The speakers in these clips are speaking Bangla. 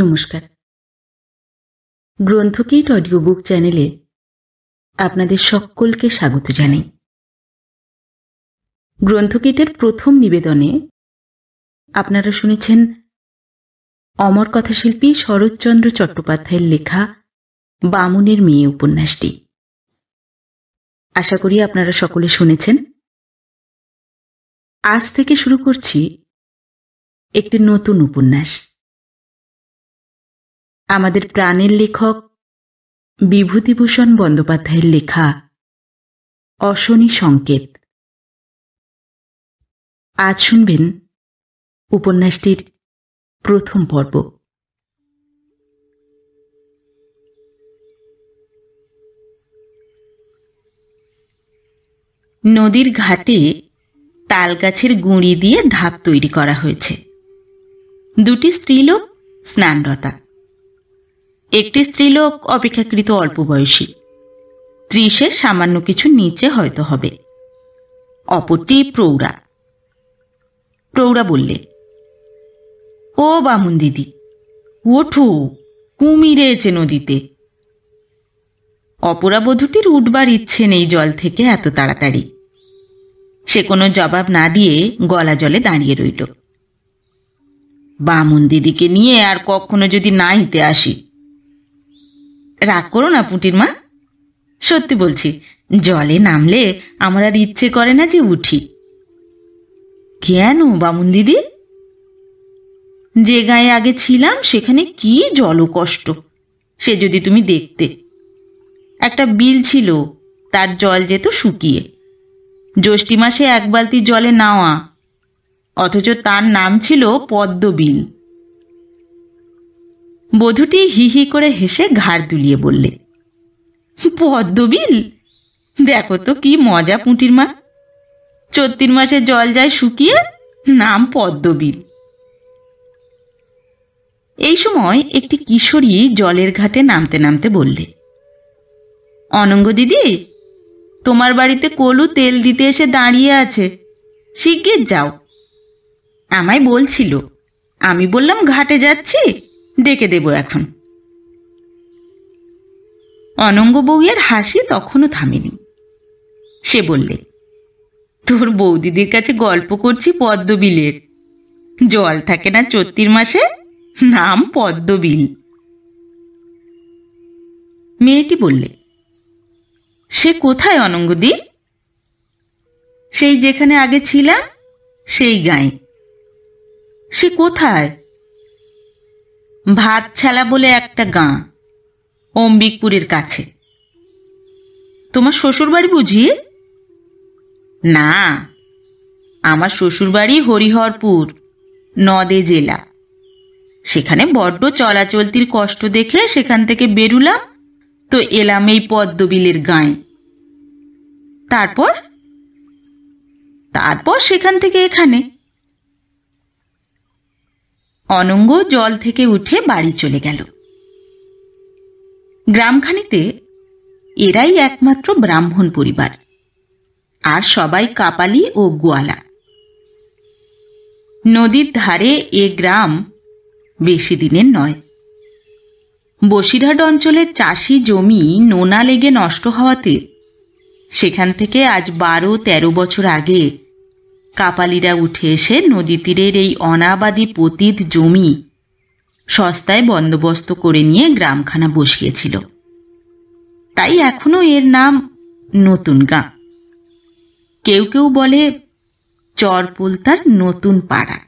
নমস্কার গ্রন্থকিট অডিও বুক চ্যানেলে আপনাদের সকলকে স্বাগত জানাই গ্রন্থকিটের প্রথম নিবেদনে আপনারা শুনেছেন অমর কথাশিল্পী শরৎচন্দ্র চট্টোপাধ্যায়ের লেখা বামুনের মেয়ে উপন্যাসটি আশা করি আপনারা সকলে শুনেছেন আজ থেকে শুরু করছি একটি নতুন উপন্যাস আমাদের প্রাণের লেখক বিভূতিভূষণ বন্দ্যোপাধ্যায়ের লেখা অশনি সংকেত আজ শুনবেন উপন্যাসটির প্রথম পর্ব নদীর ঘাটে তালগাছের গুঁড়ি দিয়ে ধাপ তৈরি করা হয়েছে দুটি স্ত্রীলোক স্নানরতা একটি স্ত্রীলোক অপেক্ষাকৃত অল্প বয়সী ত্রিশের সামান্য কিছু নিচে হয়তো হবে অপরটি প্রৌঢ়া প্রৌঢ়া বললে ও বামুন দিদি ওঠো কুমিরে এছে নদীতে বধূটির উঠবার ইচ্ছে নেই জল থেকে এত তাড়াতাড়ি সে কোনো জবাব না দিয়ে গলা জলে দাঁড়িয়ে রইল বামুন দিদিকে নিয়ে আর কখনো যদি না হিতে আসি রাগ করো না পুটির মা সত্যি বলছি জলে নামলে আমার আর ইচ্ছে করে না যে উঠি কেন বামুন দিদি যে গায়ে আগে ছিলাম সেখানে কি কষ্ট সে যদি তুমি দেখতে একটা বিল ছিল তার জল যেত শুকিয়ে জ্যৈষ্ঠী মাসে এক বালতি জলে নাওয়া অথচ তার নাম ছিল পদ্মবিল বধূটি হি হি করে হেসে ঘাড় দুলিয়ে বললে পদ্মবিল দেখো তো কি মজা পুঁটির মা চত্তির মাসে জল যায় শুকিয়ে নাম পদ্মবিল এই সময় একটি কিশোরী জলের ঘাটে নামতে নামতে বললে অনঙ্গ দিদি তোমার বাড়িতে কলু তেল দিতে এসে দাঁড়িয়ে আছে শিগগির যাও আমায় বলছিল আমি বললাম ঘাটে যাচ্ছি ডেকে দেব এখন অনঙ্গ বউয়ের হাসি তখনও থামেনি সে বললে তোর বৌদিদের কাছে গল্প করছি পদ্মবিলের জল থাকে না চত্তির মাসে নাম পদ্মবিল মেয়েটি বললে সে কোথায় অনঙ্গদি সেই যেখানে আগে ছিলাম সেই গাঁয়ে সে কোথায় ভাতছালা বলে একটা গাঁ অম্বিকপুরের কাছে তোমার শ্বশুরবাড়ি বুঝি না আমার শ্বশুরবাড়ি হরিহরপুর নদে জেলা সেখানে বড্ড চলাচলতির কষ্ট দেখে সেখান থেকে বেরুলাম তো এলাম এই পদ্মবিলের গাঁয়ে তারপর তারপর সেখান থেকে এখানে অনঙ্গ জল থেকে উঠে বাড়ি চলে গেল গ্রামখানিতে এরাই একমাত্র ব্রাহ্মণ পরিবার আর সবাই কাপালি ও গোয়ালা নদীর ধারে এ গ্রাম বেশি দিনের নয় বসিরহাট অঞ্চলের চাষি জমি নোনা লেগে নষ্ট হওয়াতে সেখান থেকে আজ বারো তেরো বছর আগে কাপালিরা উঠে এসে নদী তীরের এই অনাবাদী পতিত জমি সস্তায় বন্দোবস্ত করে নিয়ে গ্রামখানা বসিয়েছিল তাই এখনও এর নাম নতুন গাঁ কেউ কেউ বলে চরপুলতার নতুন পাড়া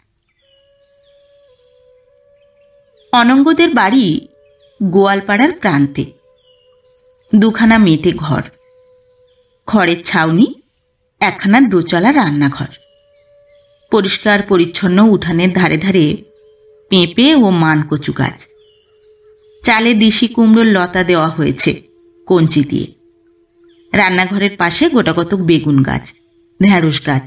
অনঙ্গদের বাড়ি গোয়ালপাড়ার প্রান্তে দুখানা মেটে ঘর খড়ের ছাউনি একখানা দোচলা রান্নাঘর পরিষ্কার পরিচ্ছন্ন উঠানের ধারে ধারে পেঁপে ও মান কচু গাছ চালে দিশি কুমড়োর লতা দেওয়া হয়েছে কঞ্চি দিয়ে রান্নাঘরের পাশে গোটা কতক বেগুন গাছ ঢ্যাঁড়স গাছ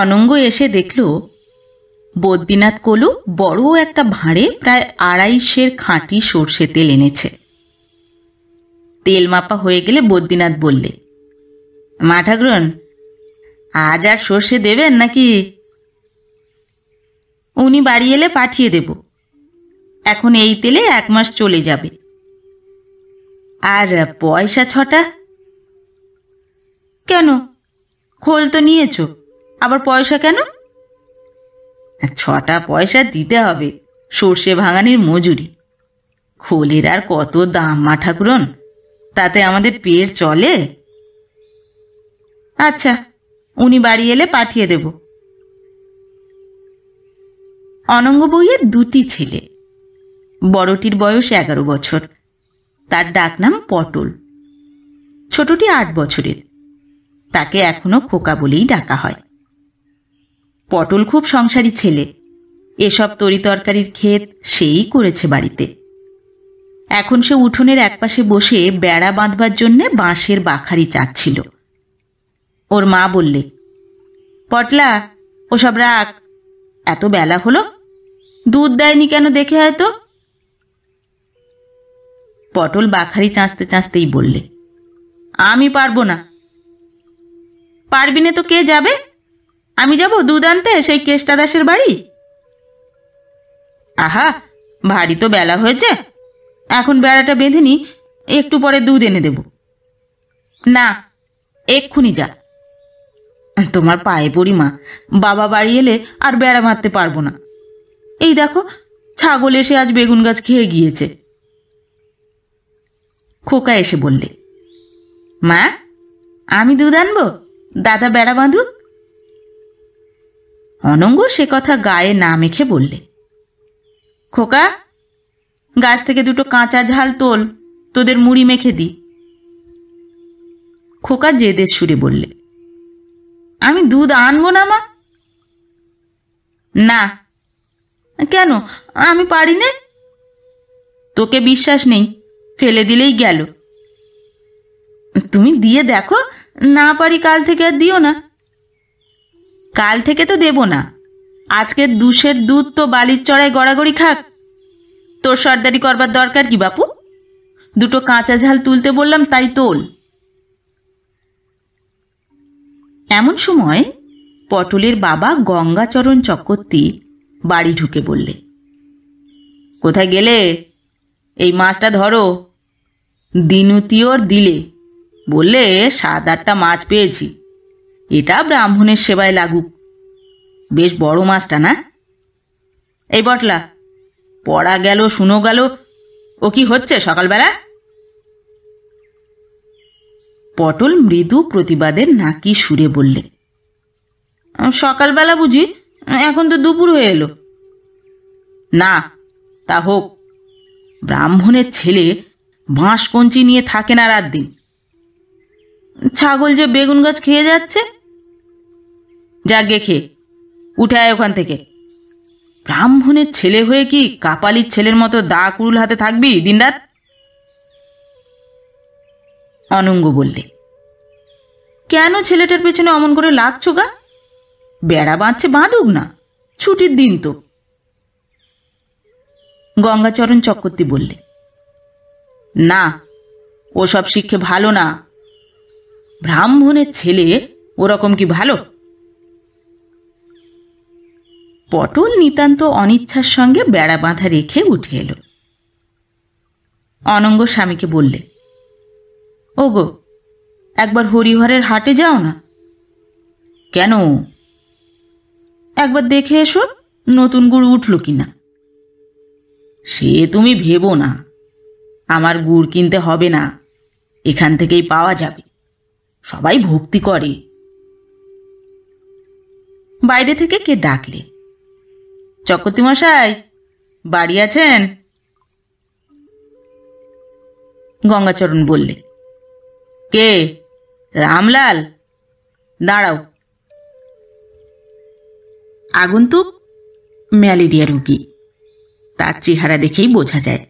অনঙ্গ এসে দেখল বদ্রীনাথ কলু বড় একটা ভাঁড়ে প্রায় আড়াইশের খাঁটি সর্ষে তেল এনেছে তেল মাপা হয়ে গেলে বদ্রীনাথ বললে মা আজ আর সর্ষে দেবেন নাকি উনি বাড়ি এলে পাঠিয়ে দেব এখন এই তেলে এক মাস চলে যাবে আর পয়সা ছটা কেন খোল তো নিয়েছ আবার পয়সা কেন ছটা পয়সা দিতে হবে সর্ষে ভাঙানির মজুরি খোলের আর কত দাম মা ঠাকুরন তাতে আমাদের পেট চলে আচ্ছা উনি বাড়ি এলে পাঠিয়ে দেব অনঙ্গ বইয়ের দুটি ছেলে বড়টির বয়স এগারো বছর তার ডাকনাম পটল ছোটটি আট বছরের তাকে এখনো খোকা বলেই ডাকা হয় পটল খুব সংসারী ছেলে এসব তরিতরকারির ক্ষেত সেই করেছে বাড়িতে এখন সে উঠোনের একপাশে বসে বেড়া বাঁধবার জন্যে বাঁশের বাখারি চাচ্ছিল ওর মা বললে পটলা ওসব রাখ এত বেলা হলো দুধ দেয়নি কেন দেখে হয়তো পটল বাখারি চাঁচতে চাঁচতেই বললে আমি পারবো না পারবি না তো কে যাবে আমি যাব দুধ আনতে সেই কেষ্টা দাসের বাড়ি আহা ভারী তো বেলা হয়েছে এখন বেড়াটা বেঁধে নি একটু পরে দুধ এনে দেব না এক্ষুনি যা তোমার পায়ে পড়ি মা বাবা বাড়ি এলে আর বেড়া মারতে পারবো না এই দেখো ছাগল এসে আজ বেগুন গাছ খেয়ে গিয়েছে খোকা এসে বললে মা আমি দুধ আনবো দাদা বেড়া বাঁধুক অনঙ্গ সে কথা গায়ে না মেখে বললে খোকা গাছ থেকে দুটো কাঁচা ঝাল তোল তোদের মুড়ি মেখে দি খোকা জেদের সুরে বললে আমি দুধ আনবো না মা না কেন আমি পারি না তোকে বিশ্বাস নেই ফেলে দিলেই গেল তুমি দিয়ে দেখো না পারি কাল থেকে আর দিও না কাল থেকে তো দেব না আজকে দুশের দুধ তো বালির চড়ায় গড়াগড়ি খাক তোর সর্দারি করবার দরকার কি বাপু দুটো কাঁচা ঝাল তুলতে বললাম তাই তোল এমন সময় পটলের বাবা গঙ্গাচরণ চক্রবর্তী বাড়ি ঢুকে বললে কোথায় গেলে এই মাছটা ধরো দিনুতিওর দিলে বললে সাত আটটা মাছ পেয়েছি এটা ব্রাহ্মণের সেবায় লাগুক বেশ বড় মাছটা না এই বটলা পড়া গেল শুনো গেল ও কি হচ্ছে সকালবেলা পটল মৃদু প্রতিবাদের নাকি সুরে বললে সকালবেলা বুঝি এখন তো দুপুর হয়ে এলো না তা হোক ব্রাহ্মণের ছেলে বাঁশ কঞ্চি নিয়ে থাকে না রাত দিন ছাগল যে বেগুন গাছ খেয়ে যাচ্ছে যাগে খেয়ে আয় ওখান থেকে ব্রাহ্মণের ছেলে হয়ে কি কাপালির ছেলের মতো দা কুড়ুল হাতে থাকবি দিনরাত অনঙ্গ বললে কেন ছেলেটার পেছনে অমন করে লাগছো গা বেড়া বাঁধছে বাঁধুক না ছুটির দিন তো গঙ্গাচরণ চক্রবর্তী বললে না ওসব শিক্ষে ভালো না ব্রাহ্মণের ছেলে ওরকম কি ভালো পটল নিতান্ত অনিচ্ছার সঙ্গে বেড়া বাঁধা রেখে উঠে এলো অনঙ্গ স্বামীকে বললে ওগো একবার হরিহরের হাটে যাও না কেন একবার দেখে এসো নতুন গুড় উঠল কিনা সে তুমি ভেবো না আমার গুড় কিনতে হবে না এখান থেকেই পাওয়া যাবে সবাই ভক্তি করে বাইরে থেকে কে ডাকলে মশাই বাড়ি আছেন গঙ্গাচরণ বললে কে রামলাল দাঁড়াও আগন্তুক ম্যালেরিয়া রুগী তার চেহারা দেখেই বোঝা যায়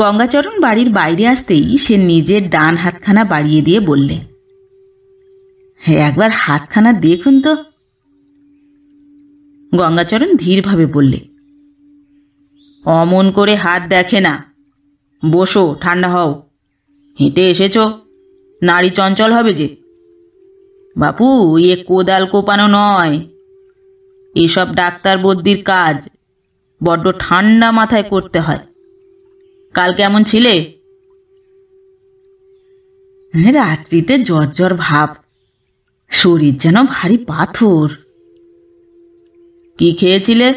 গঙ্গাচরণ বাড়ির বাইরে আসতেই সে নিজের ডান হাতখানা বাড়িয়ে দিয়ে বললে একবার হাতখানা দেখুন তো গঙ্গাচরণ ধীরভাবে বললে অমন করে হাত দেখে না বসো ঠান্ডা হও হেঁটে এসেছ নারী চঞ্চল হবে যে বাপু এ কোদাল কোপানো নয় এসব ডাক্তার বদ্যির কাজ বড্ড ঠান্ডা মাথায় করতে হয় কাল কেমন ছিলে হ্যাঁ, রাত্রিতে জ্বর জ্বর ভাব শরীর যেন ভারী পাথর কি খেয়েছিলে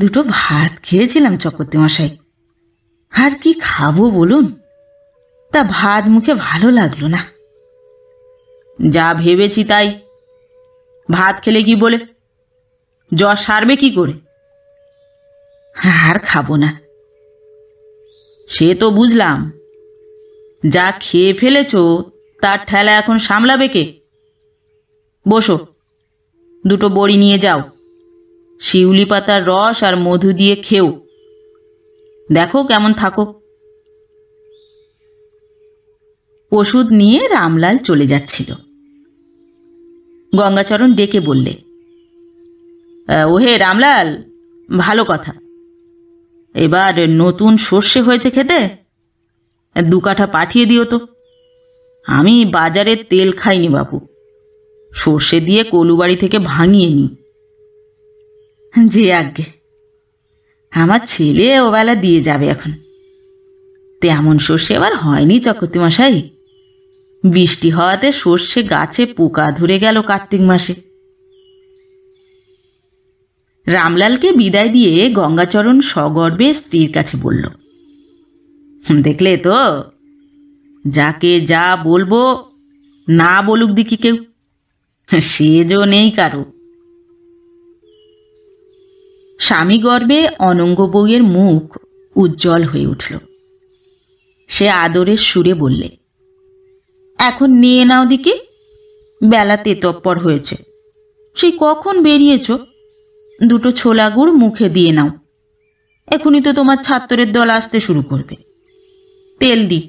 দুটো ভাত খেয়েছিলাম চকর্তি মশাই আর কি খাবো বলুন তা ভাত মুখে ভালো লাগলো না যা ভেবেছি তাই ভাত খেলে কি বলে জ্বর সারবে কি করে আর খাবো না সে তো বুঝলাম যা খেয়ে ফেলেছ তার ঠেলা এখন সামলাবে কে বসো দুটো বড়ি নিয়ে যাও শিউলি পাতার রস আর মধু দিয়ে খেও দেখো কেমন থাকো ওষুধ নিয়ে রামলাল চলে যাচ্ছিল গঙ্গাচরণ ডেকে বললে ওহে রামলাল ভালো কথা এবার নতুন সর্ষে হয়েছে খেতে দু কাঠা পাঠিয়ে দিও তো আমি বাজারে তেল খাইনি বাবু সর্ষে দিয়ে কলুবাড়ি থেকে ভাঙিয়ে নিই যে আজ্ঞে আমার ছেলে ওবেলা দিয়ে যাবে এখন তেমন সর্ষে আবার হয়নি চকর্তি মশাই বৃষ্টি হওয়াতে সর্ষে গাছে পোকা ধরে গেল কার্তিক মাসে রামলালকে বিদায় দিয়ে গঙ্গাচরণ সগর্বে স্ত্রীর কাছে বলল দেখলে তো যাকে যা বলবো না বলুক দেখি কেউ সেজো নেই কারো স্বামী গর্বে অনঙ্গ বউয়ের মুখ উজ্জ্বল হয়ে উঠল সে আদরের সুরে বললে এখন নিয়ে নাও দিকে বেলা তৎপর হয়েছে সে কখন বেরিয়েছ দুটো ছোলা গুড় মুখে দিয়ে নাও এখনই তো তোমার ছাত্রের দল আসতে শুরু করবে তেল দি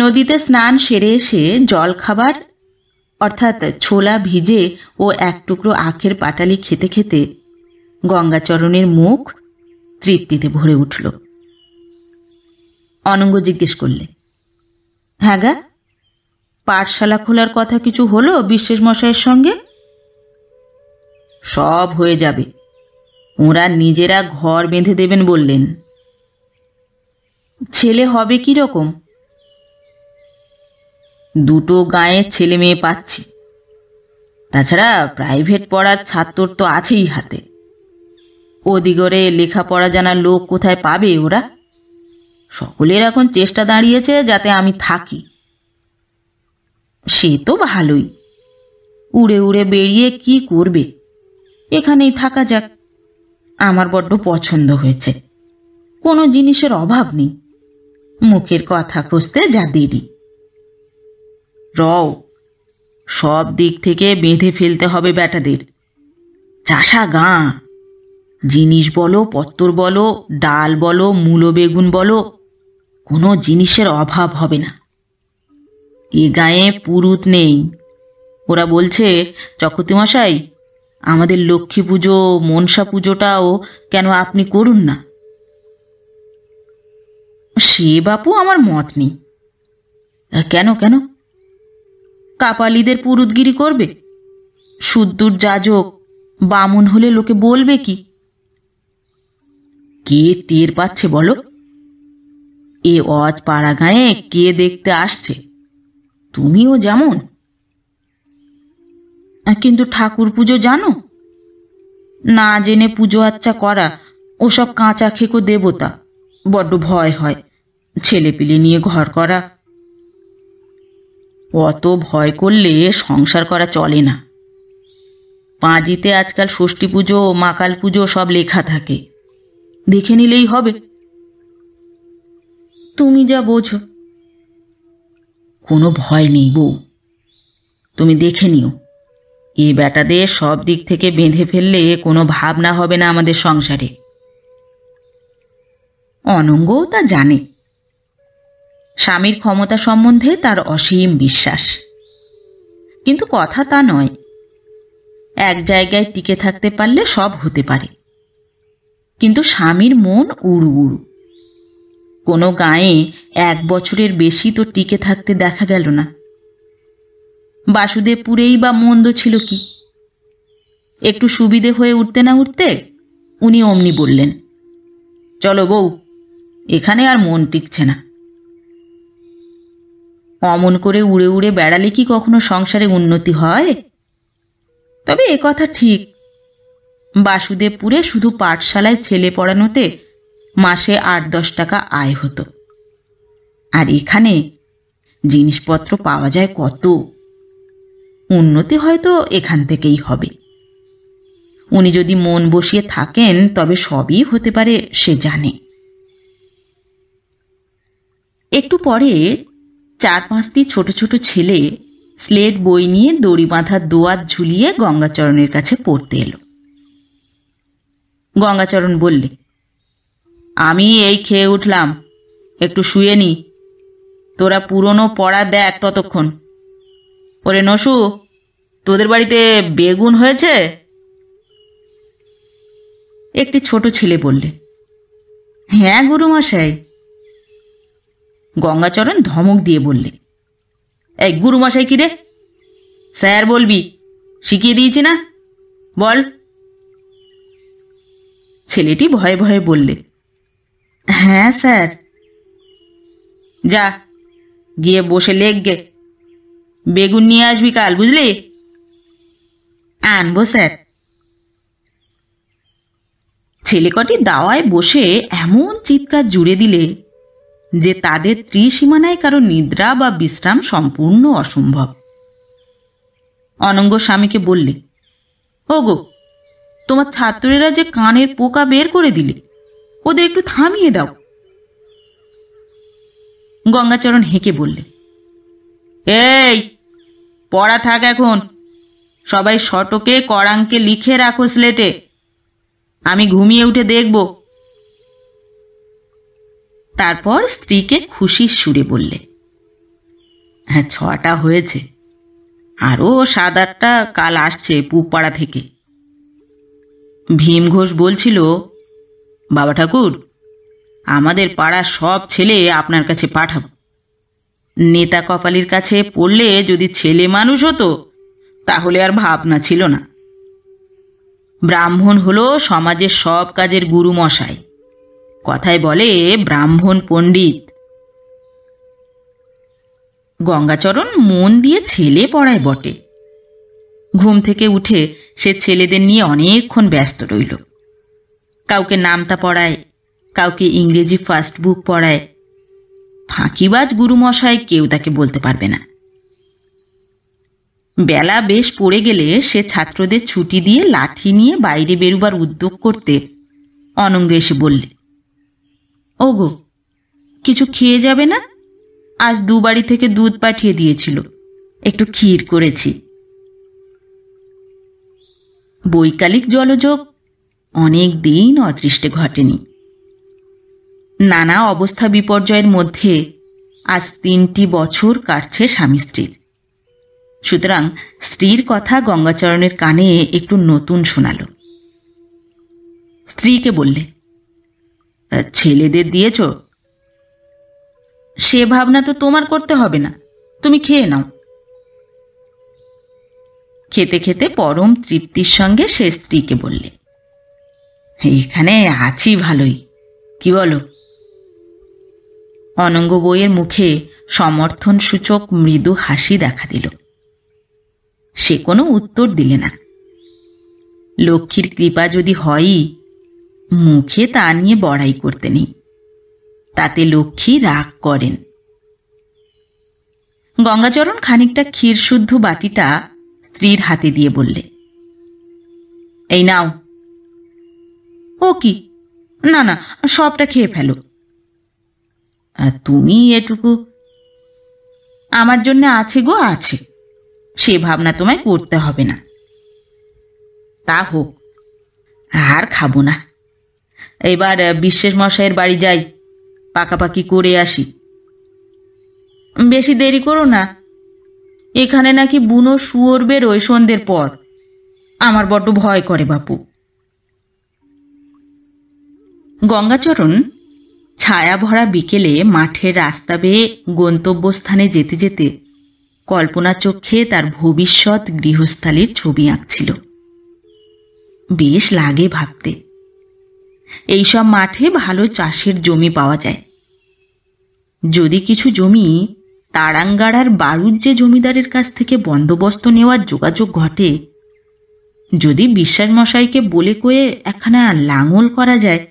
নদীতে স্নান সেরে এসে জল খাবার অর্থাৎ ছোলা ভিজে ও এক টুকরো আখের পাটালি খেতে খেতে গঙ্গাচরণের মুখ তৃপ্তিতে ভরে উঠল অনঙ্গ জিজ্ঞেস করলে হ্যাঁ গা পাঠশালা খোলার কথা কিছু হলো বিশ্বের মশাইয়ের সঙ্গে সব হয়ে যাবে ওরা নিজেরা ঘর বেঁধে দেবেন বললেন ছেলে হবে কি রকম দুটো গাঁয়ের ছেলে মেয়ে পাচ্ছি তাছাড়া প্রাইভেট পড়ার ছাত্র তো আছেই হাতে ওদিগরে লেখাপড়া জানা লোক কোথায় পাবে ওরা সকলের এখন চেষ্টা দাঁড়িয়েছে যাতে আমি থাকি সে তো ভালোই উড়ে উড়ে বেরিয়ে কি করবে এখানেই থাকা যাক আমার বড্ড পছন্দ হয়েছে কোনো জিনিসের অভাব নেই মুখের কথা খুঁজতে যা দিদি রও সব দিক থেকে বেঁধে ফেলতে হবে ব্যাটাদের চাষা গাঁ জিনিস বলো পত্তর বলো ডাল বলো মূলো বেগুন বলো কোনো জিনিসের অভাব হবে না এ গায়ে পুরুত নেই ওরা বলছে চকতিমশাই আমাদের লক্ষ্মী পুজো মনসা পুজোটাও কেন আপনি করুন না সে বাপু আমার মত নেই কেন কেন কাপালিদের পুরুদগিরি করবে সুদ্দুর যাজক বামুন হলে লোকে বলবে কি কে টের পাচ্ছে বলো এ অজ পাড়া গায়ে কে দেখতে আসছে তুমিও যেমন কিন্তু ঠাকুর পুজো জানো না জেনে পুজো আচ্ছা করা ওসব কাঁচা খেকো দেবতা বড্ড ভয় হয় ছেলেপিলে নিয়ে ঘর করা অত ভয় করলে সংসার করা চলে না পাঁজিতে আজকাল ষষ্ঠী পুজো মাকাল পুজো সব লেখা থাকে দেখে নিলেই হবে তুমি যা বোঝো কোনো ভয় নেই বউ তুমি দেখে নিও এ বেটাদের সব দিক থেকে বেঁধে ফেললে কোনো ভাবনা হবে না আমাদের সংসারে অনঙ্গও তা জানে স্বামীর ক্ষমতা সম্বন্ধে তার অসীম বিশ্বাস কিন্তু কথা তা নয় এক জায়গায় টিকে থাকতে পারলে সব হতে পারে কিন্তু স্বামীর মন উড়ু উড়ু কোনো গায়ে এক বছরের বেশি তো টিকে থাকতে দেখা গেল না বাসুদেবপুরেই বা মন্দ ছিল কি একটু সুবিধে হয়ে উঠতে না উঠতে উনি অমনি বললেন চলো বউ এখানে আর মন টিকছে না অমন করে উড়ে উড়ে বেড়ালে কি কখনো সংসারে উন্নতি হয় তবে এ কথা ঠিক বাসুদেবপুরে শুধু পাঠশালায় ছেলে পড়ানোতে মাসে আট দশ টাকা আয় হতো আর এখানে জিনিসপত্র পাওয়া যায় কত উন্নতি হয়তো এখান থেকেই হবে উনি যদি মন বসিয়ে থাকেন তবে সবই হতে পারে সে জানে একটু পরে চার পাঁচটি ছোট ছোট ছেলে স্লেট বই নিয়ে দড়ি বাঁধার দোয়াত ঝুলিয়ে গঙ্গাচরণের কাছে পড়তে এলো গঙ্গাচরণ বললে আমি এই খেয়ে উঠলাম একটু শুয়ে নি তোরা পুরনো পড়া দেখ ততক্ষণ ওরে নসু তোদের বাড়িতে বেগুন হয়েছে একটি ছোট ছেলে বললে হ্যাঁ গুরুমশাই গঙ্গাচরণ ধমক দিয়ে বললে এই গুরুমশাই কিরে স্যার বলবি শিখিয়ে দিয়েছি না বল ছেলেটি ভয়ে ভয়ে বললে হ্যাঁ স্যার যা গিয়ে বসে গে বেগুন নিয়ে আসবি কাল বুঝলি আনবো স্যার ছেলে কটি দাওয়ায় বসে এমন চিৎকার জুড়ে দিলে যে তাদের ত্রিসীমানায় কারো নিদ্রা বা বিশ্রাম সম্পূর্ণ অসম্ভব অনঙ্গ স্বামীকে বললে ওগো তোমার ছাত্রেরা যে কানের পোকা বের করে দিলে ওদের একটু থামিয়ে দাও গঙ্গাচরণ হেঁকে বললে এই পড়া থাক এখন সবাই শটকে করাঙ্কে লিখে রাখো স্লেটে আমি ঘুমিয়ে উঠে দেখবো তারপর স্ত্রীকে খুশির সুরে বললে হ্যাঁ ছটা হয়েছে আরও সাত আটটা কাল আসছে পুপাড়া থেকে ভীম ঘোষ বলছিল বাবা ঠাকুর আমাদের পাড়ার সব ছেলে আপনার কাছে পাঠাবো নেতা কপালির কাছে পড়লে যদি ছেলে মানুষ হতো তাহলে আর ভাবনা ছিল না ব্রাহ্মণ হলো সমাজের সব কাজের গুরু মশাই কথায় বলে ব্রাহ্মণ পণ্ডিত গঙ্গাচরণ মন দিয়ে ছেলে পড়ায় বটে ঘুম থেকে উঠে সে ছেলেদের নিয়ে অনেকক্ষণ ব্যস্ত রইল কাউকে নামতা পড়ায় কাউকে ইংরেজি ফার্স্ট বুক পড়ায় ফাঁকিবাজ গুরুমশায় কেউ তাকে বলতে পারবে না বেলা বেশ পড়ে গেলে সে ছাত্রদের ছুটি দিয়ে লাঠি নিয়ে বাইরে বেরুবার উদ্যোগ করতে অনঙ্গ এসে বললে ওগো কিছু খেয়ে যাবে না আজ দু বাড়ি থেকে দুধ পাঠিয়ে দিয়েছিল একটু ক্ষীর করেছি বৈকালিক জলযোগ অনেক দিন অদৃষ্টে ঘটেনি নানা অবস্থা বিপর্যয়ের মধ্যে আজ তিনটি বছর কাটছে স্বামী স্ত্রীর সুতরাং স্ত্রীর কথা গঙ্গাচরণের কানে একটু নতুন শোনাল স্ত্রীকে বললে ছেলেদের দিয়েছ সে ভাবনা তো তোমার করতে হবে না তুমি খেয়ে নাও খেতে খেতে পরম তৃপ্তির সঙ্গে সে স্ত্রীকে বললে এখানে আছি ভালোই কি বলো অনঙ্গ বইয়ের মুখে সমর্থন সূচক মৃদু হাসি দেখা দিল সে কোনো উত্তর দিলে না লক্ষ্মীর কৃপা যদি হয়ই মুখে তা নিয়ে বড়াই করতে নেই তাতে লক্ষ্মী রাগ করেন গঙ্গাচরণ খানিকটা ক্ষীরশুদ্ধ বাটিটা স্ত্রীর হাতে দিয়ে বললে এই নাও ও কি না না সবটা খেয়ে ফেলো তুমি এটুকু আমার জন্য আছে গো আছে সে ভাবনা তোমায় করতে হবে না তা হোক আর খাবো না এবার বিশ্বের মশাইয়ের বাড়ি যাই পাকাপাকি করে আসি বেশি দেরি করো না এখানে নাকি বুনো শুয়োর বেরোয় সন্ধ্যের পর আমার বড্ড ভয় করে বাপু গঙ্গাচরণ ছায়া ভরা বিকেলে মাঠের রাস্তা বেয়ে গন্তব্যস্থানে যেতে যেতে কল্পনা চক্ষে তার ভবিষ্যৎ গৃহস্থালির ছবি আঁকছিল বেশ লাগে ভাবতে এইসব মাঠে ভালো চাষের জমি পাওয়া যায় যদি কিছু জমি তারাঙ্গাড়ার বারুদ যে জমিদারের কাছ থেকে বন্দোবস্ত নেওয়ার যোগাযোগ ঘটে যদি বিশ্বাস মশাইকে বলে কয়ে একখানা লাঙল করা যায়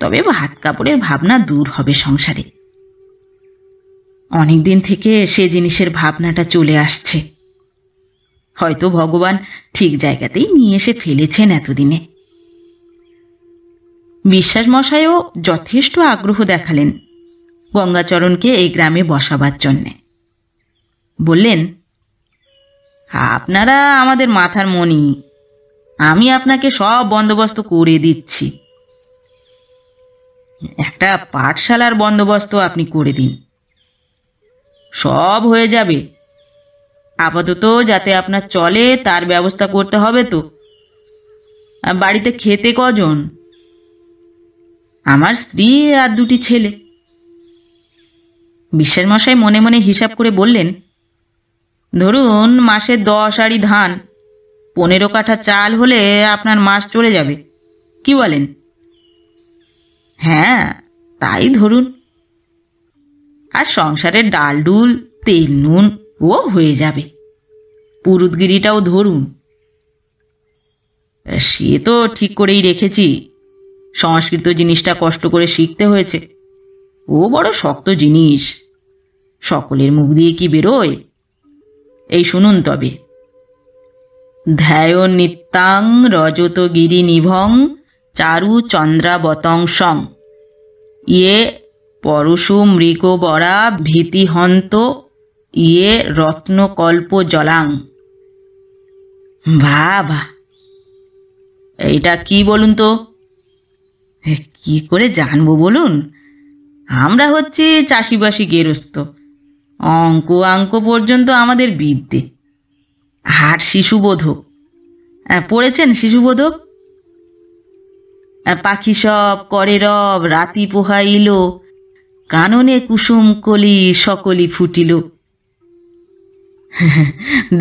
তবে ভাত কাপড়ের ভাবনা দূর হবে সংসারে অনেক দিন থেকে সে জিনিসের ভাবনাটা চলে আসছে হয়তো ভগবান ঠিক জায়গাতেই নিয়ে এসে ফেলেছেন এতদিনে বিশ্বাস মশাইও যথেষ্ট আগ্রহ দেখালেন গঙ্গাচরণকে এই গ্রামে বসাবার জন্যে বললেন আপনারা আমাদের মাথার মনি আমি আপনাকে সব বন্দোবস্ত করে দিচ্ছি একটা পাঠশালার বন্দোবস্ত আপনি করে দিন সব হয়ে যাবে আপাতত যাতে আপনার চলে তার ব্যবস্থা করতে হবে তো বাড়িতে খেতে কজন আমার স্ত্রী আর দুটি ছেলে বিশ্বের মশাই মনে মনে হিসাব করে বললেন ধরুন মাসে দশ আড়ি ধান পনেরো কাঠা চাল হলে আপনার মাস চলে যাবে কি বলেন হ্যাঁ তাই ধরুন আর সংসারে ডাল ডুল তেল নুন ও হয়ে যাবে পুরুদগিরিটাও ধরুন সে তো ঠিক করেই রেখেছি সংস্কৃত জিনিসটা কষ্ট করে শিখতে হয়েছে ও বড় শক্ত জিনিস সকলের মুখ দিয়ে কি বেরোয় এই শুনুন তবে ধ্যায় নিত্যাং রজত নিভং চারু সং ইয়ে পরশু মৃগবরা ভীতিহন্ত ইয়ে রত্নকল্প জলাং ভা এইটা কি বলুন তো কি করে জানবো বলুন আমরা হচ্ছে চাষিবাসী গেরস্ত অঙ্ক আঙ্ক পর্যন্ত আমাদের বিদ্যে আর শিশুবোধক হ্যাঁ, পড়েছেন শিশুবোধক হ্যাঁ, পাখি সব করে রব রাতি পোহাইল কাননে কুসুম কলি সকলি ফুটিল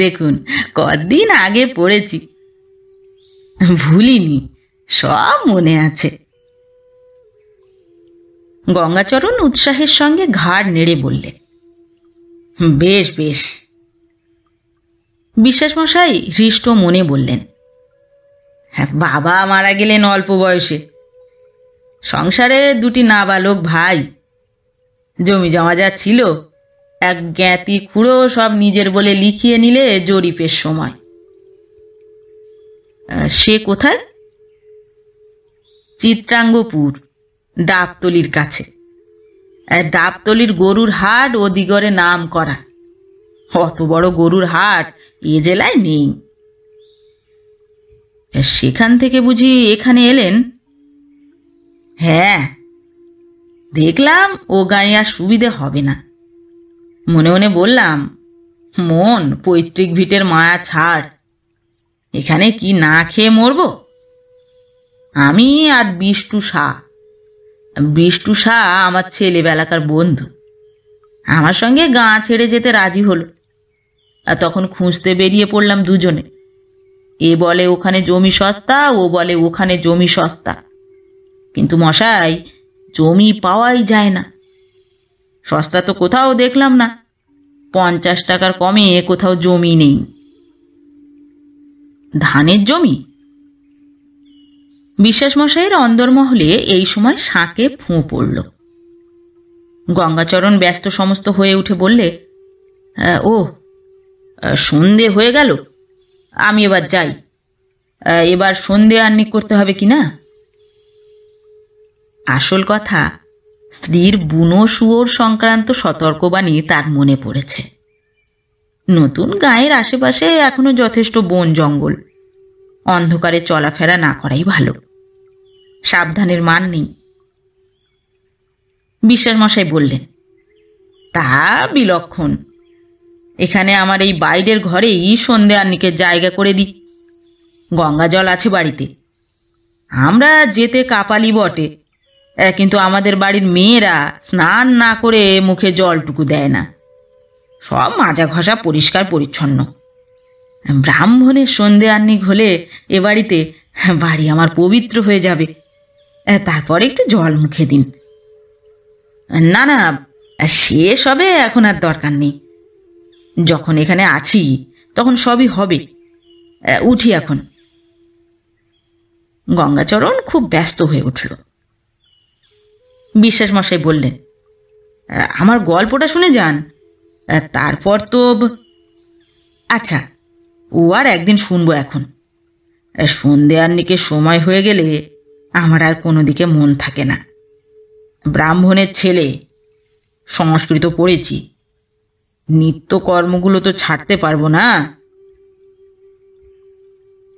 দেখুন কদিন আগে পড়েছি ভুলিনি সব মনে আছে গঙ্গাচরণ উৎসাহের সঙ্গে ঘাড় নেড়ে বললেন বেশ বেশ বিশ্বাসমশাই হৃষ্ট মনে বললেন হ্যাঁ বাবা মারা গেলেন অল্প বয়সে সংসারে দুটি নাবালক ভাই জমি জমা যা ছিল এক জ্ঞাতি খুঁড়ো সব নিজের বলে লিখিয়ে নিলে জরিপের সময় সে কোথায় চিত্রাঙ্গপুর ডাবতলির কাছে ডাবতলির গরুর হাট ও দিগরে নাম করা অত বড় গরুর হাট এ জেলায় নেই সেখান থেকে বুঝি এখানে এলেন হ্যাঁ দেখলাম ও গাঁয়ে আর সুবিধে হবে না মনে মনে বললাম মন পৈতৃক ভিটের মায়া ছাড় এখানে কি না খেয়ে মরব আমি আর বিষ্টু শাহ বিষ্টু শাহ আমার ছেলেবেলাকার বন্ধু আমার সঙ্গে গাঁ ছেড়ে যেতে রাজি হলো আর তখন খুঁজতে বেরিয়ে পড়লাম দুজনে এ বলে ওখানে জমি সস্তা ও বলে ওখানে জমি সস্তা কিন্তু মশাই জমি পাওয়াই যায় না সস্তা তো কোথাও দেখলাম না পঞ্চাশ টাকার কমে কোথাও জমি নেই ধানের জমি বিশ্বাসমশাইয়ের অন্দরমহলে এই সময় শাঁকে ফুঁ পড়ল গঙ্গাচরণ ব্যস্ত সমস্ত হয়ে উঠে বললে ও সন্ধে হয়ে গেল আমি এবার যাই এবার সন্ধে আর্নি করতে হবে কি না আসল কথা স্ত্রীর বুনো শুয়োর সংক্রান্ত সতর্কবাণী তার মনে পড়েছে নতুন গায়ের আশেপাশে এখনও যথেষ্ট বন জঙ্গল অন্ধকারে চলাফেরা না করাই ভালো সাবধানের মান নেই বিশ্বাসমশাই বললেন তা বিলক্ষণ এখানে আমার এই বাইরের ঘরেই সন্ধে আন্নিকে জায়গা করে দিই গঙ্গা জল আছে বাড়িতে আমরা যেতে কাপালি বটে কিন্তু আমাদের বাড়ির মেয়েরা স্নান না করে মুখে জলটুকু দেয় না সব মাজা ঘষা পরিষ্কার পরিচ্ছন্ন ব্রাহ্মণের সন্ধে আন্নিক হলে এ বাড়িতে বাড়ি আমার পবিত্র হয়ে যাবে তারপর একটু জল মুখে দিন না না সে সবে এখন আর দরকার নেই যখন এখানে আছি তখন সবই হবে উঠি এখন গঙ্গাচরণ খুব ব্যস্ত হয়ে উঠল বিশ্বাসমশাই বললেন আমার গল্পটা শুনে যান তারপর তো আচ্ছা ও আর একদিন শুনবো এখন সন্ধে আর নিকে সময় হয়ে গেলে আমার আর কোনো দিকে মন থাকে না ব্রাহ্মণের ছেলে সংস্কৃত পড়েছি নিত্য কর্মগুলো তো ছাড়তে পারবো না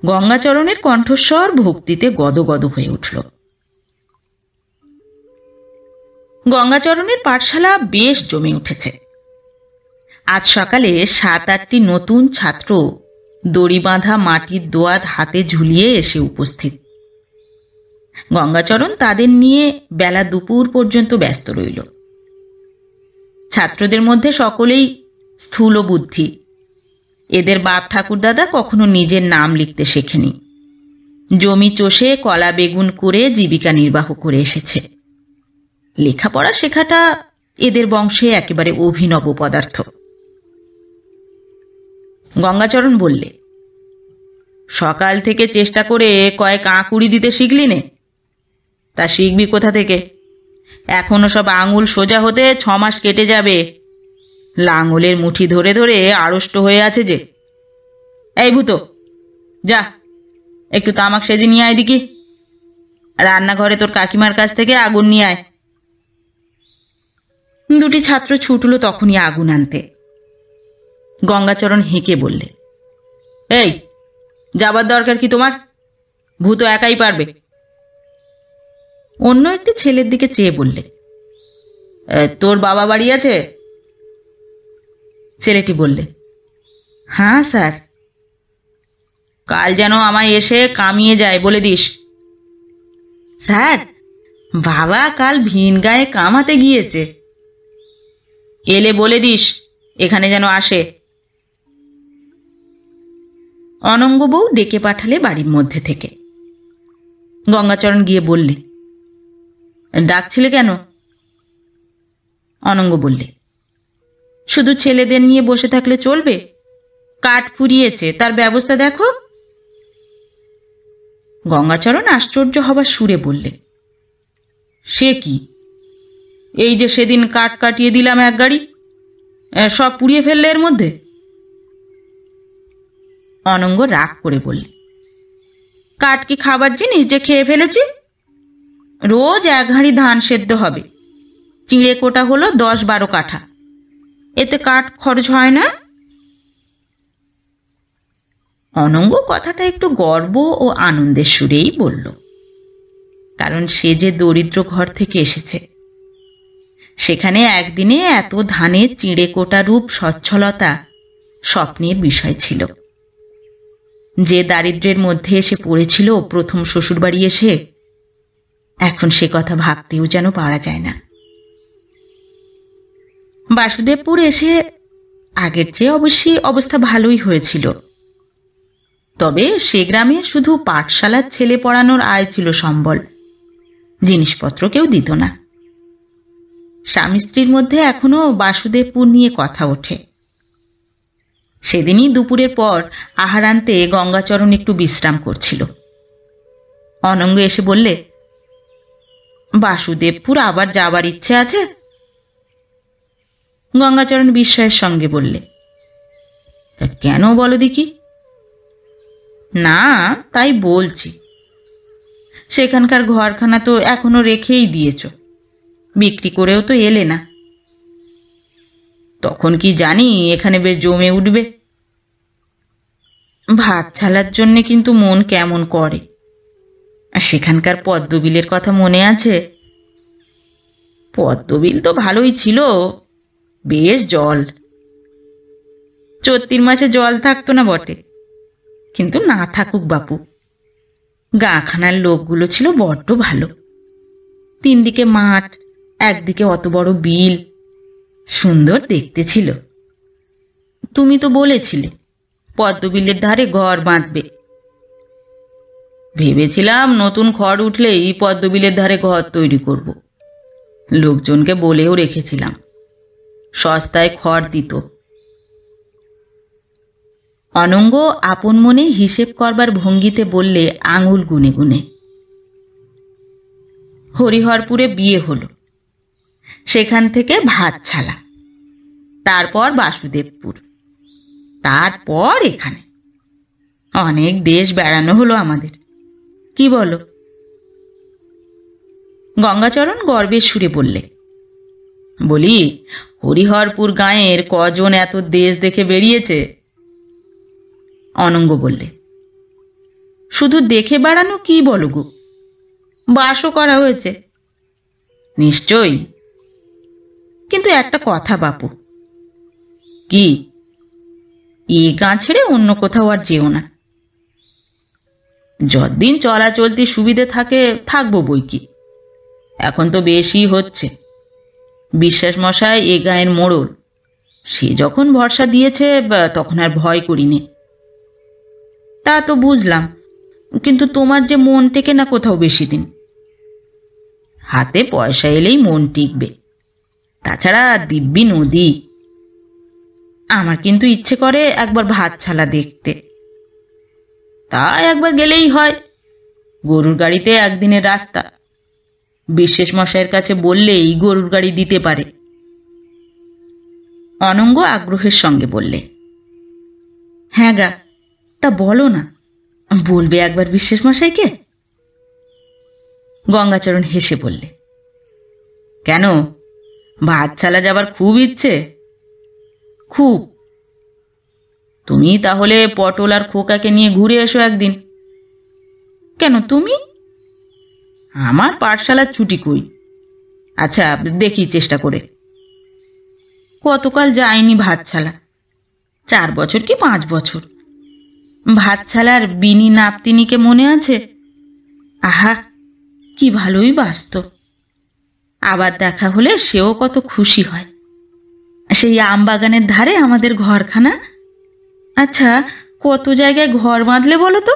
গঙ্গাচরণের কণ্ঠস্বর ভক্তিতে গদগদ হয়ে উঠল গঙ্গাচরণের পাঠশালা বেশ জমে উঠেছে আজ সকালে সাত আটটি নতুন ছাত্র দড়ি বাঁধা মাটির দোয়াত হাতে ঝুলিয়ে এসে উপস্থিত গঙ্গাচরণ তাদের নিয়ে বেলা দুপুর পর্যন্ত ব্যস্ত রইল ছাত্রদের মধ্যে সকলেই স্থূল বুদ্ধি এদের বাপ ঠাকুরদাদা কখনো নিজের নাম লিখতে শেখেনি জমি চষে কলা বেগুন করে জীবিকা নির্বাহ করে এসেছে লেখাপড়া শেখাটা এদের বংশে একেবারে অভিনব পদার্থ গঙ্গাচরণ বললে সকাল থেকে চেষ্টা করে কয়েক আঁকুড়ি দিতে শিখলিনে নে তা শিখবি কোথা থেকে এখনও সব আঙুল সোজা হতে ছ মাস কেটে যাবে লাঙলের মুঠি ধরে ধরে আড়ষ্ট হয়ে আছে যে এই ভূত যা একটু তামাক সেজে নিয়ে আয় দিকি রান্নাঘরে তোর কাকিমার কাছ থেকে আগুন নিয়ে আয় দুটি ছাত্র ছুটল তখনই আগুন আনতে গঙ্গাচরণ হেঁকে বললে এই যাবার দরকার কি তোমার ভূত একাই পারবে অন্য একটি ছেলের দিকে চেয়ে বললে তোর বাবা বাড়ি আছে ছেলেটি বললে হ্যাঁ স্যার কাল যেন আমায় এসে কামিয়ে যায় বলে দিস স্যার বাবা কাল ভিন গায়ে কামাতে গিয়েছে এলে বলে দিস এখানে যেন আসে অনঙ্গ বউ ডেকে পাঠালে বাড়ির মধ্যে থেকে গঙ্গাচরণ গিয়ে বললে ডাকছিলে কেন অনঙ্গ বললে শুধু ছেলেদের নিয়ে বসে থাকলে চলবে কাঠ ফুরিয়েছে তার ব্যবস্থা দেখো গঙ্গাচরণ আশ্চর্য হবার সুরে বললে সে কি এই যে সেদিন কাঠ কাটিয়ে দিলাম এক গাড়ি সব পুড়িয়ে ফেললে এর মধ্যে অনঙ্গ রাগ করে বললে কাঠ কি খাবার জিনিস যে খেয়ে ফেলেছি রোজ এক হাঁড়ি ধান সেদ্ধ হবে চিঁড়ে কোটা হলো দশ বারো কাঠা এতে কাঠ খরচ হয় না অনঙ্গ কথাটা একটু গর্ব ও আনন্দের সুরেই বলল কারণ সে যে দরিদ্র ঘর থেকে এসেছে সেখানে একদিনে এত ধানের চিঁড়ে কোটা রূপ সচ্ছলতা স্বপ্নের বিষয় ছিল যে দারিদ্রের মধ্যে এসে পড়েছিল প্রথম শ্বশুরবাড়ি এসে এখন সে কথা ভাবতেও যেন পারা যায় না বাসুদেবপুর এসে আগের চেয়ে অবশ্যই অবস্থা ভালোই হয়েছিল তবে সে গ্রামে শুধু পাঠশালার ছেলে পড়ানোর আয় ছিল সম্বল জিনিসপত্র কেউ দিত না স্বামী স্ত্রীর মধ্যে এখনও বাসুদেবপুর নিয়ে কথা ওঠে সেদিনই দুপুরের পর আহারান্তে গঙ্গাচরণ একটু বিশ্রাম করছিল অনঙ্গ এসে বললে বাসুদেবপুর আবার যাবার ইচ্ছে আছে গঙ্গাচরণ বিস্ময়ের সঙ্গে বললে কেন বলো দেখি না তাই বলছি সেখানকার ঘরখানা তো এখনো রেখেই দিয়েছ বিক্রি করেও তো এলে না তখন কি জানি এখানে বেশ জমে উঠবে ভাত ছালার জন্যে কিন্তু মন কেমন করে আর সেখানকার পদ্মবিলের কথা মনে আছে পদ্মবিল তো ভালোই ছিল বেশ জল চত্তির মাসে জল থাকতো না বটে কিন্তু না থাকুক বাপু গাখানার লোকগুলো ছিল বড্ড ভালো তিন দিকে মাঠ একদিকে অত বড় বিল সুন্দর দেখতে ছিল তুমি তো বলেছিলে পদ্মবিলের ধারে ঘর বাঁধবে ভেবেছিলাম নতুন খড় উঠলেই পদ্মবিলের ধারে ঘর তৈরি করব। লোকজনকে বলেও রেখেছিলাম সস্তায় খড় দিত অনঙ্গ আপন মনে হিসেব করবার ভঙ্গিতে বললে আঙুল গুনে গুনে হরিহরপুরে বিয়ে হলো সেখান থেকে ভাত ছালা তারপর বাসুদেবপুর তারপর এখানে অনেক দেশ বেড়ানো হলো আমাদের কি বলো গঙ্গাচরণ গর্বের সুরে বললে বলি হরিহরপুর গাঁয়ের কজন এত দেশ দেখে বেরিয়েছে অনঙ্গ বললে শুধু দেখে বেড়ানো কি বলো গো বাসও করা হয়েছে নিশ্চয়ই কিন্তু একটা কথা বাপু কি এ গাঁ ছেড়ে অন্য কোথাও আর যেও না চলা চলতি সুবিধে থাকে থাকবো বই কি এখন তো বেশি হচ্ছে বিশ্বাস মশাই এ গায়ের মোড়ল সে যখন ভরসা দিয়েছে তখন আর ভয় করিনি তা তো বুঝলাম কিন্তু তোমার যে মন টেকে না কোথাও বেশি দিন হাতে পয়সা এলেই মন টিকবে তাছাড়া দিব্যি নদী আমার কিন্তু ইচ্ছে করে একবার ভাত ছালা দেখতে তা একবার গেলেই হয় গরুর গাড়িতে একদিনের রাস্তা বিশ্বাস মশাইয়ের কাছে বললেই গরুর গাড়ি দিতে পারে অনঙ্গ আগ্রহের সঙ্গে বললে হ্যাঁ গা তা বলো না বলবে একবার বিশ্বাস মশাইকে গঙ্গাচরণ হেসে বললে কেন ভাত ছালা যাবার খুব ইচ্ছে খুব তুমি তাহলে পটল আর খোকাকে নিয়ে ঘুরে এসো একদিন কেন তুমি আমার পাঠশালার ছুটি কই আচ্ছা দেখি চেষ্টা করে কতকাল যায়নি ভাতছালা চার বছর কি পাঁচ বছর ভাতছালার বিনি নাপতিনিকে মনে আছে আহা কি ভালোই বাস্ত আবার দেখা হলে সেও কত খুশি হয় সেই আমবাগানের ধারে আমাদের ঘরখানা আচ্ছা কত জায়গায় ঘর বাঁধলে বলো তো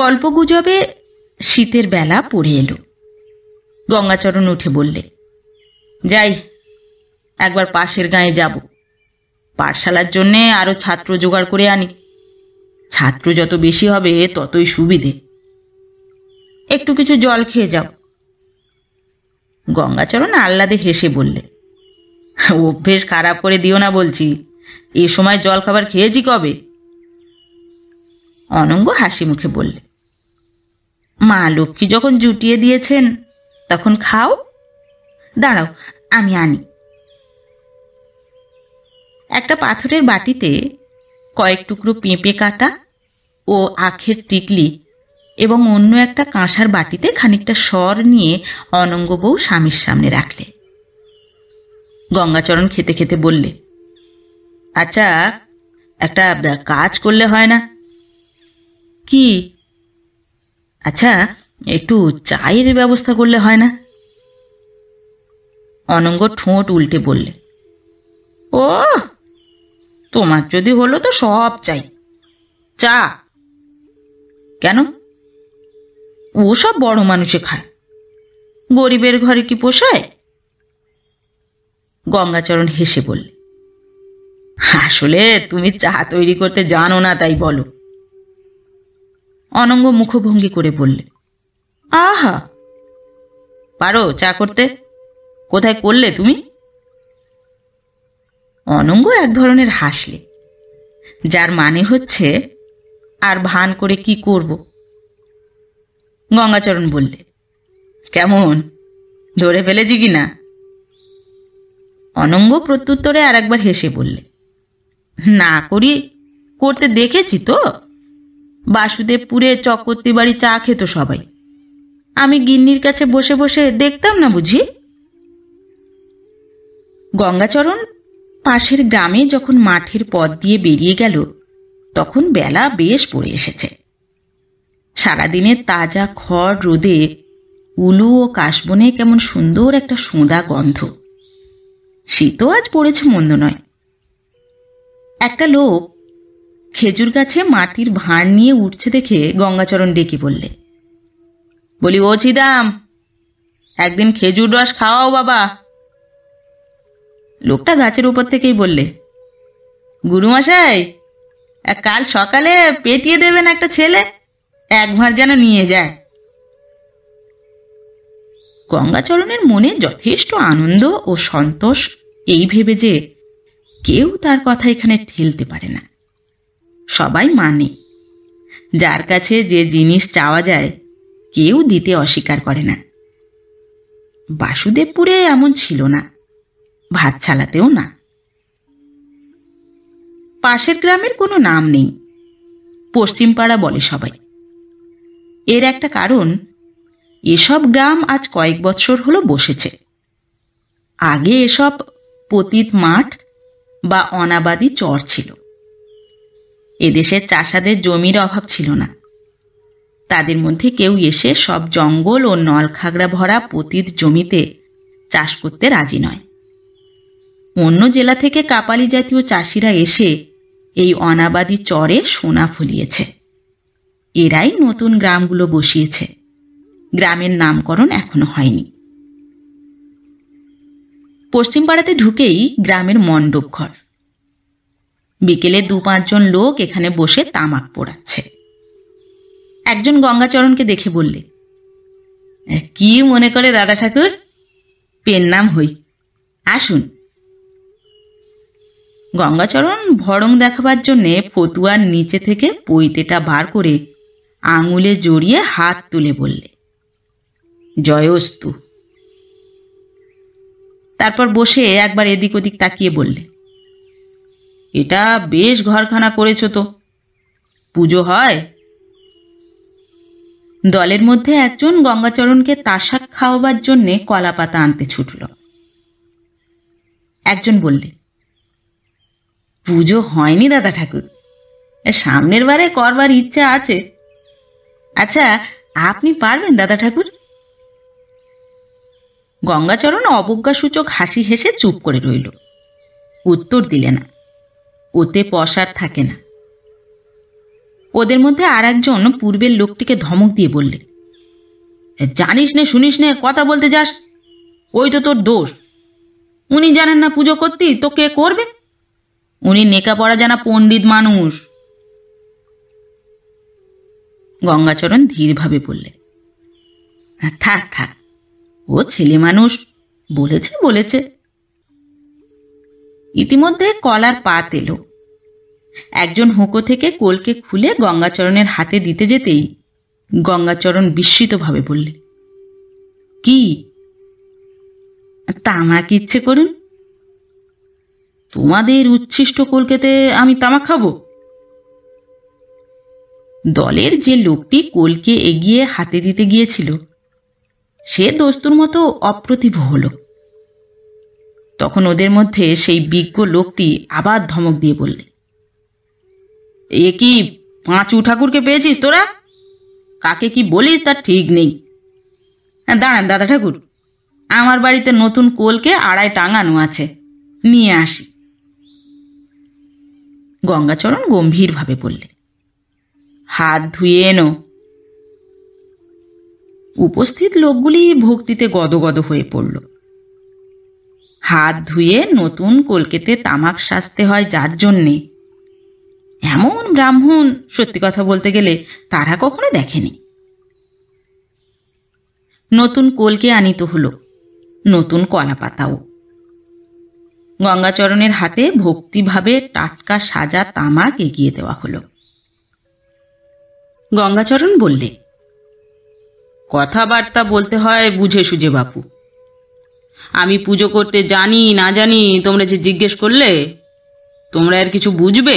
গল্প গুজবে শীতের বেলা পড়ে এলো গঙ্গাচরণ উঠে বললে যাই একবার পাশের গায়ে যাব পাঠশালার জন্যে আরও ছাত্র জোগাড় করে আনি ছাত্র যত বেশি হবে ততই সুবিধে একটু কিছু জল খেয়ে যাও গঙ্গাচরণ আহ্লাদে হেসে বললে অভ্যেস খারাপ করে দিও না বলছি এ সময় জল খাবার খেয়েছি কবে অনঙ্গ হাসি মুখে বললে মা লক্ষ্মী যখন জুটিয়ে দিয়েছেন তখন খাও দাঁড়াও আমি আনি একটা পাথরের বাটিতে কয়েক টুকরো পেঁপে কাটা ও আখের টিকলি এবং অন্য একটা কাঁসার বাটিতে খানিকটা সর নিয়ে অনঙ্গ বউ স্বামীর সামনে রাখলে গঙ্গাচরণ খেতে খেতে বললে আচ্ছা একটা কাজ করলে হয় না কি আচ্ছা একটু চায়ের ব্যবস্থা করলে হয় না অনঙ্গ ঠোঁট উল্টে বললে ও তোমার যদি হলো তো সব চাই চা কেন ও সব বড় মানুষে খায় গরিবের ঘরে কি পোষায় গঙ্গাচরণ হেসে বললে আসলে তুমি চা তৈরি করতে জানো না তাই বলো অনঙ্গ মুখভঙ্গি করে বললে আহা পারো চা করতে কোথায় করলে তুমি অনঙ্গ এক ধরনের হাসলে যার মানে হচ্ছে আর ভান করে কি করব গঙ্গাচরণ বললে কেমন ধরে ফেলেছি কি না অনঙ্গ প্রত্যুত্তরে আর একবার হেসে বললে না করি করতে দেখেছি তো বাসুদেবপুরে চকর্তি বাড়ি চা খেত সবাই আমি গিন্নির কাছে বসে বসে দেখতাম না বুঝি গঙ্গাচরণ পাশের গ্রামে যখন মাঠের পথ দিয়ে বেরিয়ে গেল তখন বেলা বেশ পড়ে এসেছে সারাদিনে তাজা খড় রোদে উলু ও কাশবনে কেমন সুন্দর একটা সোঁদা গন্ধ সে তো আজ পড়েছে মন্দ নয় একটা লোক খেজুর গাছে মাটির ভাঁড় নিয়ে উঠছে দেখে গঙ্গাচরণ ডেকে বললে বলি ও চিদাম একদিন খেজুর রস খাওয়াও বাবা লোকটা গাছের উপর থেকেই বললে গুরুমশাই কাল সকালে পেটিয়ে দেবেন একটা ছেলে এক ভাঁড় যেন নিয়ে যায় গঙ্গাচরণের মনে যথেষ্ট আনন্দ ও সন্তোষ এই ভেবে যে কেউ তার কথা এখানে ঠেলতে পারে না সবাই মানে যার কাছে যে জিনিস চাওয়া যায় কেউ দিতে অস্বীকার করে না বাসুদেবপুরে এমন ছিল না ভাত ছালাতেও না পাশের গ্রামের কোনো নাম নেই পশ্চিমপাড়া বলে সবাই এর একটা কারণ এসব গ্রাম আজ কয়েক বছর হলো বসেছে আগে এসব পতিত মাঠ বা অনাবাদি চর ছিল এদেশের চাষাদের জমির অভাব ছিল না তাদের মধ্যে কেউ এসে সব জঙ্গল ও নলখাগড়া ভরা পতিত জমিতে চাষ করতে রাজি নয় অন্য জেলা থেকে কাপালি জাতীয় চাষিরা এসে এই অনাবাদি চরে সোনা ফুলিয়েছে এরাই নতুন গ্রামগুলো বসিয়েছে গ্রামের নামকরণ এখনো হয়নি পশ্চিমপাড়াতে ঢুকেই গ্রামের মণ্ডপ ঘর বিকেলে দু পাঁচজন লোক এখানে বসে তামাক পোড়াচ্ছে একজন গঙ্গাচরণকে দেখে বললে কি মনে করে দাদা ঠাকুর পেন নাম হই আসুন গঙ্গাচরণ ভরং দেখাবার জন্যে ফতুয়ার নিচে থেকে পৈতেটা বার করে আঙুলে জড়িয়ে হাত তুলে বললে জয়স্তু তারপর বসে একবার এদিক ওদিক তাকিয়ে বললে এটা বেশ ঘরখানা করেছ তো পুজো হয় দলের মধ্যে একজন গঙ্গাচরণকে তাসাক খাওয়াবার জন্যে কলা পাতা আনতে ছুটল একজন বললে পুজো হয়নি দাদা ঠাকুর সামনের বারে করবার ইচ্ছা আছে আচ্ছা আপনি পারবেন দাদা ঠাকুর গঙ্গাচরণ অবজ্ঞাসূচক হাসি হেসে চুপ করে রইল উত্তর দিলে না ওতে পশার থাকে না ওদের মধ্যে আর একজন পূর্বের লোকটিকে ধমক দিয়ে বললে জানিস নে শুনিস নে কথা বলতে যাস ওই তো তোর দোষ উনি জানেন না পুজো করতি তো কে করবে উনি নেকা পড়া জানা পণ্ডিত মানুষ গঙ্গাচরণ ধীরভাবে বললে থাক থাক ও ছেলে মানুষ বলেছে বলেছে ইতিমধ্যে কলার পাত এলো একজন হুঁকো থেকে কোলকে খুলে গঙ্গাচরণের হাতে দিতে যেতেই গঙ্গাচরণ বিস্মিতভাবে বললে কি তামাক ইচ্ছে করুন তোমাদের উচ্ছিষ্ট কলকেতে আমি তামাক খাব দলের যে লোকটি কোলকে এগিয়ে হাতে দিতে গিয়েছিল সে দস্তুর মতো অপ্রতিভ হল তখন ওদের মধ্যে সেই বিজ্ঞ লোকটি আবার ধমক দিয়ে বললে এ কি পাঁচু ঠাকুরকে পেয়েছিস তোরা কাকে কি বলিস তার ঠিক নেই হ্যাঁ দাঁড়ান দাদা ঠাকুর আমার বাড়িতে নতুন কোলকে আড়াই টাঙানো আছে নিয়ে আসি গঙ্গাচরণ গম্ভীরভাবে বললে হাত ধুয়ে এনো উপস্থিত লোকগুলি ভক্তিতে গদগদ হয়ে পড়ল হাত ধুয়ে নতুন কলকেতে তামাক সাজতে হয় যার জন্যে এমন ব্রাহ্মণ সত্যি কথা বলতে গেলে তারা কখনো দেখেনি নতুন কলকে আনিত হলো নতুন কলাপাতাও গঙ্গাচরণের হাতে ভক্তিভাবে টাটকা সাজা তামাক এগিয়ে দেওয়া হলো গঙ্গাচরণ বললে কথাবার্তা বলতে হয় বুঝে সুঝে বাপু আমি পুজো করতে জানি না জানি তোমরা যে জিজ্ঞেস করলে তোমরা আর কিছু বুঝবে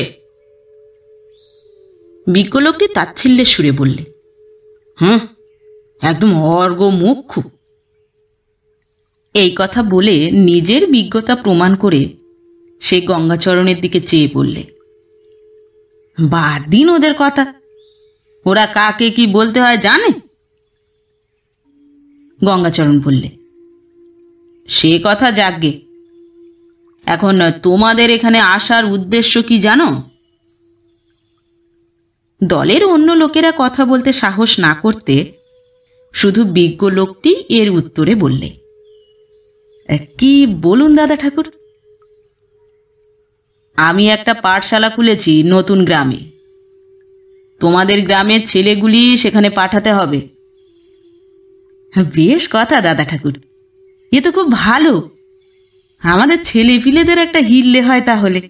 বিকলকটি তাচ্ছিল্যের সুরে বললে হুম একদম অর্গ মুখ এই কথা বলে নিজের বিজ্ঞতা প্রমাণ করে সে গঙ্গাচরণের দিকে চেয়ে বললে বাদ দিন ওদের কথা ওরা কাকে কি বলতে হয় জানে গঙ্গাচরণ বললে সে কথা জাগে এখন তোমাদের এখানে আসার উদ্দেশ্য কি জানো দলের অন্য লোকেরা কথা বলতে সাহস না করতে শুধু বিজ্ঞ লোকটি এর উত্তরে বললে কি বলুন দাদা ঠাকুর আমি একটা পাঠশালা খুলেছি নতুন গ্রামে তোমাদের গ্রামের ছেলেগুলি সেখানে পাঠাতে হবে হ্যাঁ, বেশ কথা দাদা ঠাকুর এ তো খুব ভালো আমাদের ছেলে পিলেদের একটা হিললে হয় তাহলে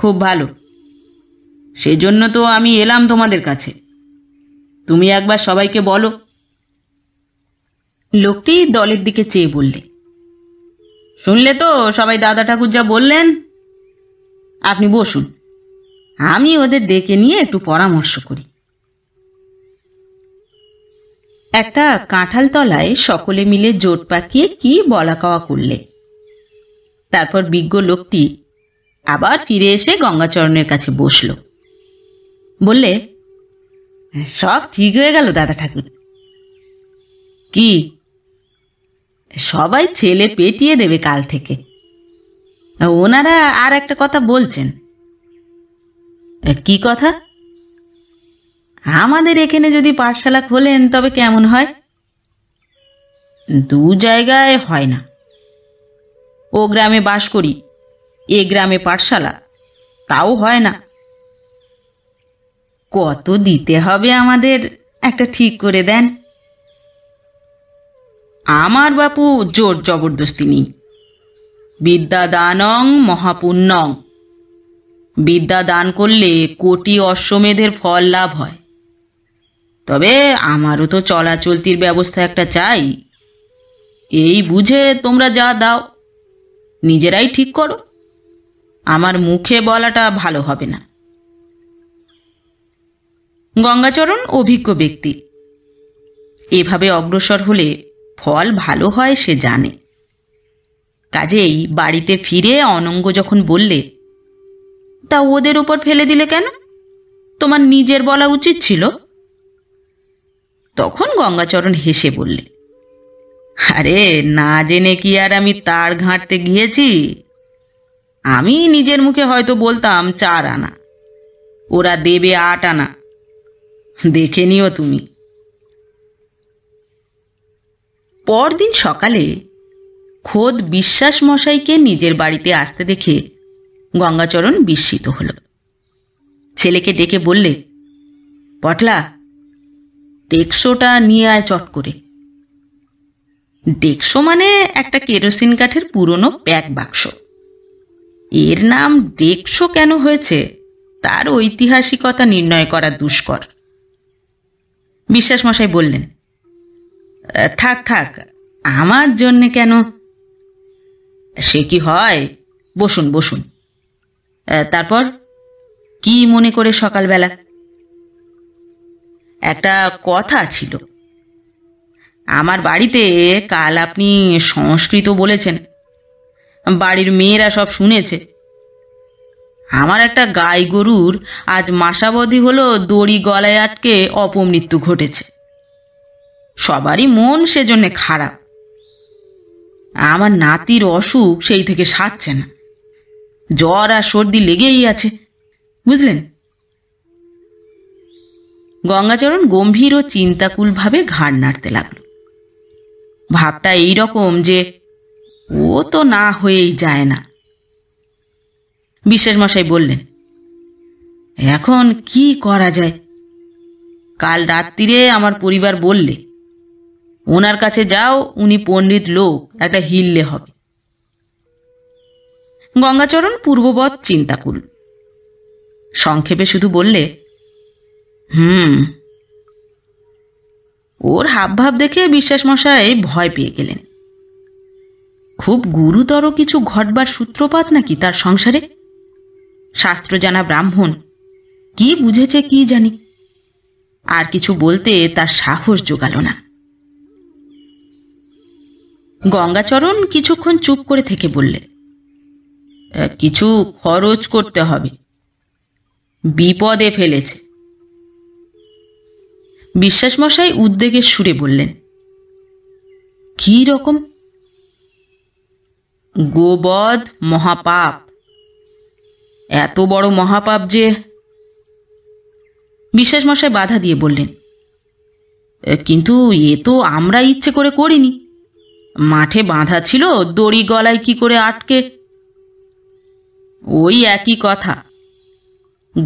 খুব ভালো সেজন্য তো আমি এলাম তোমাদের কাছে তুমি একবার সবাইকে বলো লোকটি দলের দিকে চেয়ে বললে শুনলে তো সবাই দাদা ঠাকুর যা বললেন আপনি বসুন আমি ওদের ডেকে নিয়ে একটু পরামর্শ করি একটা কাঁঠাল তলায় সকলে মিলে জোট পাকিয়ে কি বলা কওয়া করলে তারপর বিজ্ঞ লোকটি আবার ফিরে এসে গঙ্গাচরণের কাছে বসল বললে সব ঠিক হয়ে গেল দাদা ঠাকুর কি সবাই ছেলে পেটিয়ে দেবে কাল থেকে ওনারা আর একটা কথা বলছেন কি কথা আমাদের এখানে যদি পাঠশালা খোলেন তবে কেমন হয় দু জায়গায় হয় না ও গ্রামে বাস করি এ গ্রামে পাঠশালা তাও হয় না কত দিতে হবে আমাদের একটা ঠিক করে দেন আমার বাপু জোর জবরদস্তি নেই বিদ্যা দানং মহাপুণ্যং বিদ্যা দান করলে কোটি অশ্বমেধের ফল লাভ হয় তবে আমারও তো চলাচলতির ব্যবস্থা একটা চাই এই বুঝে তোমরা যা দাও নিজেরাই ঠিক করো আমার মুখে বলাটা ভালো হবে না গঙ্গাচরণ অভিজ্ঞ ব্যক্তি এভাবে অগ্রসর হলে ফল ভালো হয় সে জানে কাজেই বাড়িতে ফিরে অনঙ্গ যখন বললে তা ওদের ওপর ফেলে দিলে কেন তোমার নিজের বলা উচিত ছিল তখন গঙ্গাচরণ হেসে বললে আরে না জেনে কি আর আমি তার ঘাঁটতে গিয়েছি আমি নিজের মুখে হয়তো বলতাম চার আনা ওরা দেবে আট আনা দেখে নিও তুমি পরদিন সকালে খোদ বিশ্বাস মশাইকে নিজের বাড়িতে আসতে দেখে গঙ্গাচরণ বিস্মিত হল ছেলেকে ডেকে বললে পটলা ডেকশোটা নিয়ে আয় চট করে ডেকশো মানে একটা কেরোসিন কাঠের পুরনো প্যাক বাক্স এর নাম ডেকশো কেন হয়েছে তার ঐতিহাসিকতা নির্ণয় করা দুষ্কর বিশ্বাসমশাই বললেন থাক থাক আমার জন্যে কেন সে কি হয় বসুন বসুন তারপর কি মনে করে সকালবেলা একটা কথা ছিল আমার বাড়িতে কাল আপনি সংস্কৃত বলেছেন বাড়ির মেয়েরা সব শুনেছে আমার একটা গাই গরুর আজ মাসাবধি হলো দড়ি গলায় আটকে অপমৃত্যু ঘটেছে সবারই মন সেজন্যে খারাপ আমার নাতির অসুখ সেই থেকে সারছে না জ্বর আর সর্দি লেগেই আছে বুঝলেন গঙ্গাচরণ গম্ভীর ও চিন্তাকুলভাবে ঘাড় নাড়তে লাগল ভাবটা এই রকম যে ও তো না হয়েই যায় না বিশ্বাসমশাই বললেন এখন কি করা যায় কাল রাত্রিরে আমার পরিবার বললে ওনার কাছে যাও উনি পণ্ডিত লোক একটা হিললে হবে গঙ্গাচরণ পূর্ববৎ চিন্তাকুল সংক্ষেপে শুধু বললে হুম ওর হাবভাব দেখে বিশ্বাস মশাই ভয় পেয়ে গেলেন খুব গুরুতর কিছু ঘটবার সূত্রপাত নাকি তার সংসারে শাস্ত্র জানা ব্রাহ্মণ কি বুঝেছে কি জানি আর কিছু বলতে তার সাহস জোগাল না গঙ্গাচরণ কিছুক্ষণ চুপ করে থেকে বললে কিছু খরচ করতে হবে বিপদে ফেলেছে বিশ্বাসমশাই উদ্বেগের সুরে বললেন কি রকম গোবধ মহাপাপ এত বড় মহাপাপ যে বিশ্বাসমশাই বাধা দিয়ে বললেন কিন্তু এ তো আমরা ইচ্ছে করে করিনি মাঠে বাঁধা ছিল দড়ি গলায় কি করে আটকে ওই একই কথা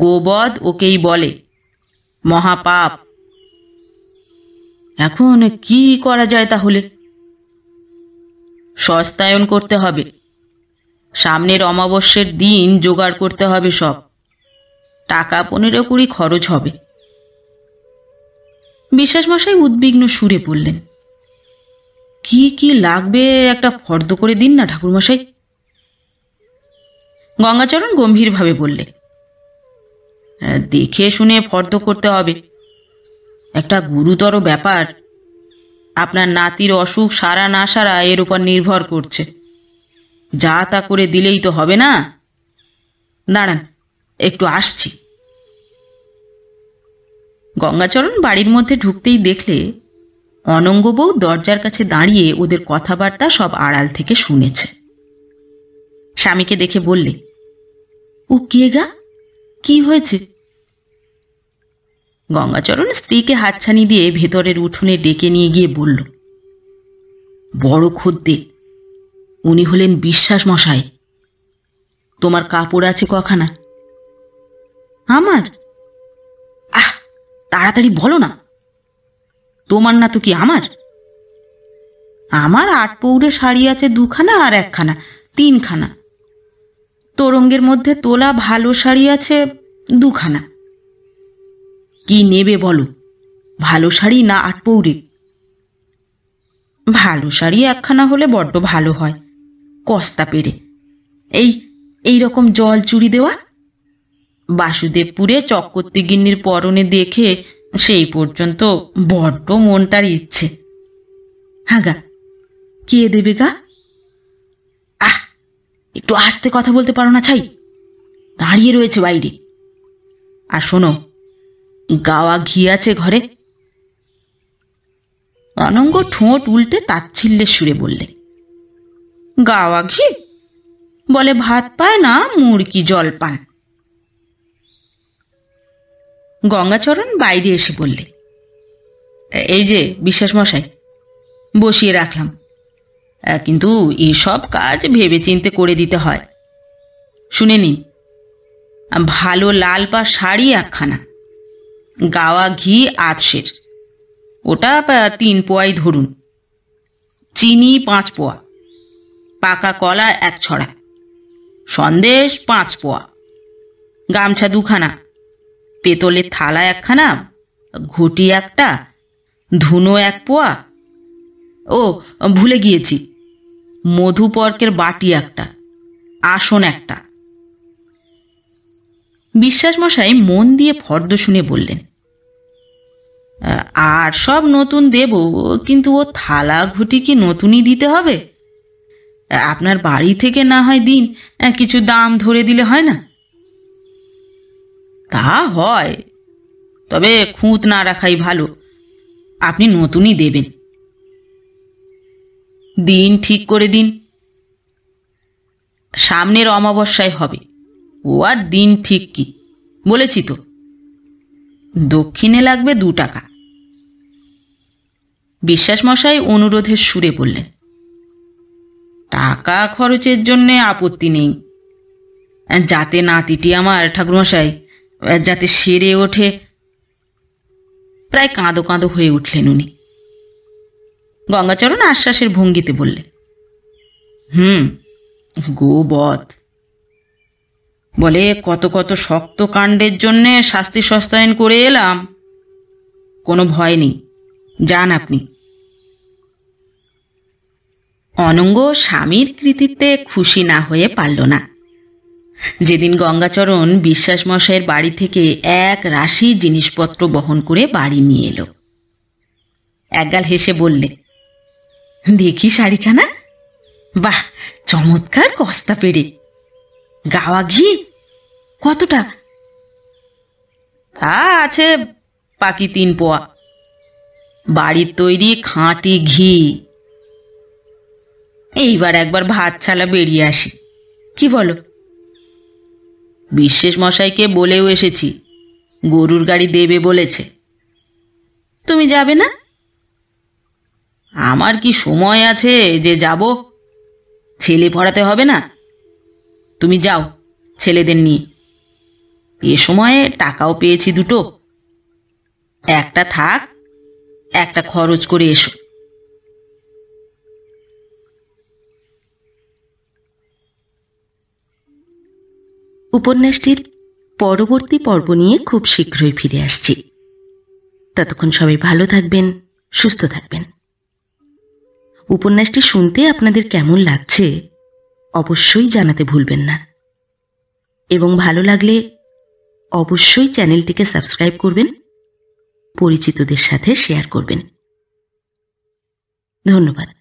গোবধ ওকেই বলে মহাপাপ এখন কি করা যায় তাহলে সস্তায়ন করতে হবে সামনের অমাবস্যের দিন জোগাড় করতে হবে সব টাকা পনেরো কুড়ি খরচ হবে বিশ্বাসমশাই উদ্বিগ্ন সুরে পড়লেন কি কি লাগবে একটা ফর্দ করে দিন না ঠাকুরমশাই গঙ্গাচরণ গম্ভীরভাবে বললে দেখে শুনে ফর্দ করতে হবে একটা গুরুতর ব্যাপার আপনার নাতির অসুখ সারা না সারা এর উপর নির্ভর করছে যা তা করে দিলেই তো হবে না দাঁড়ান একটু আসছি গঙ্গাচরণ বাড়ির মধ্যে ঢুকতেই দেখলে অনঙ্গবউ দরজার কাছে দাঁড়িয়ে ওদের কথাবার্তা সব আড়াল থেকে শুনেছে স্বামীকে দেখে বললে ও কে গা কি হয়েছে গঙ্গাচরণ স্ত্রীকে হাতছানি দিয়ে ভেতরের উঠোনে ডেকে নিয়ে গিয়ে বলল বড় খদ্দে উনি হলেন বিশ্বাস মশাই তোমার কাপড় আছে কখানা আমার আহ তাড়াতাড়ি বলো না তোমার না তো কি আমার আমার আট পৌরে শাড়ি আছে দুখানা আর একখানা তিনখানা তোরঙ্গের মধ্যে তোলা ভালো শাড়ি আছে দুখানা কি নেবে বলো ভালো শাড়ি না আটপৌরে ভালো শাড়ি একখানা হলে বড্ড ভালো হয় কস্তা পেরে এই এই রকম জল চুরি দেওয়া বাসুদেবপুরে চক্রবর্তীগিন্নির পরনে দেখে সেই পর্যন্ত বড্ড মনটার ইচ্ছে হ্যাঁ গা কে দেবে গা আহ একটু আস্তে কথা বলতে পারো না ছাই দাঁড়িয়ে রয়েছে বাইরে আর শোনো গাওয়া ঘি আছে ঘরে অনঙ্গ ঠোঁট উল্টে তাচ্ছিল্যের সুরে বললে গাওয়া ঘি বলে ভাত পায় না মুরগি জল পান গঙ্গাচরণ বাইরে এসে বললে এই যে বিশ্বাস মশাই বসিয়ে রাখলাম কিন্তু এসব কাজ ভেবে চিনতে করে দিতে হয় শুনে নিন ভালো লাল পা শাড়ি একখানা গাওয়া ঘি আছের ওটা তিন পোয়াই ধরুন চিনি পাঁচ পোয়া পাকা কলা এক ছড়া সন্দেশ পাঁচ পোয়া গামছা দুখানা পেতলের থালা একখানা ঘটি একটা ধুনো এক পোয়া ও ভুলে গিয়েছি মধুপর্কের বাটি একটা আসন একটা বিশ্বাসমশাই মন দিয়ে ফর্দ শুনে বললেন আর সব নতুন দেব কিন্তু ও থালা ঘুটি কি নতুনই দিতে হবে আপনার বাড়ি থেকে না হয় দিন কিছু দাম ধরে দিলে হয় না তা হয় তবে খুঁত না রাখাই ভালো আপনি নতুনই দেবেন দিন ঠিক করে দিন সামনের অমাবস্যায় হবে ও আর দিন ঠিক কি বলেছি তো দক্ষিণে লাগবে দু টাকা বিশ্বাস মশাই অনুরোধের সুরে বললেন টাকা খরচের জন্যে আপত্তি নেই যাতে নাতিটি আমার ঠাকুরমশাই যাতে সেরে ওঠে প্রায় কাঁদো কাঁদো হয়ে উঠলেন উনি গঙ্গাচরণ আশ্বাসের ভঙ্গিতে বললে হুম গো বধ বলে কত কত শক্ত কাণ্ডের জন্যে শাস্তি সস্তায়ন করে এলাম কোনো ভয় নেই যান আপনি অনঙ্গ স্বামীর কৃতিত্বে খুশি না হয়ে পারল না যেদিন গঙ্গাচরণ বিশ্বাস মশাইয়ের বাড়ি থেকে এক রাশি জিনিসপত্র বহন করে বাড়ি নিয়ে এলো একগাল হেসে বললে দেখি শাড়িখানা বাহ চমৎকার কস্তা পেরে গাওয়া ঘি কতটা তা আছে পাকি তিন পোয়া বাড়ির তৈরি খাঁটি ঘি এইবার একবার ভাত ছালা বেরিয়ে আসি কি বলো বিশ্বেশ মশাইকে বলেও এসেছি গরুর গাড়ি দেবে বলেছে তুমি যাবে না আমার কি সময় আছে যে যাব ছেলে পড়াতে হবে না তুমি যাও ছেলেদের নিয়ে এ সময়ে টাকাও পেয়েছি দুটো একটা থাক একটা খরচ করে এসো উপন্যাসটির পরবর্তী পর্ব নিয়ে খুব শীঘ্রই ফিরে আসছি ততক্ষণ সবাই ভালো থাকবেন সুস্থ থাকবেন উপন্যাসটি শুনতে আপনাদের কেমন লাগছে অবশ্যই জানাতে ভুলবেন না এবং ভালো লাগলে অবশ্যই চ্যানেলটিকে সাবস্ক্রাইব করবেন পরিচিতদের সাথে শেয়ার করবেন ধন্যবাদ